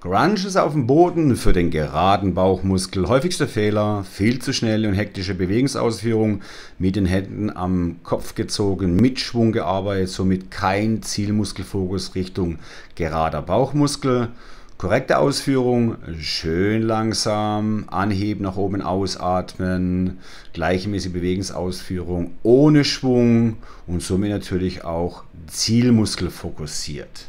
Grunge ist auf dem Boden für den geraden Bauchmuskel. Häufigster Fehler, viel zu schnelle und hektische Bewegungsausführung, mit den Händen am Kopf gezogen, mit Schwung gearbeitet, somit kein Zielmuskelfokus Richtung gerader Bauchmuskel. Korrekte Ausführung, schön langsam, anheben, nach oben ausatmen, gleichmäßige Bewegungsausführung ohne Schwung und somit natürlich auch Zielmuskel fokussiert.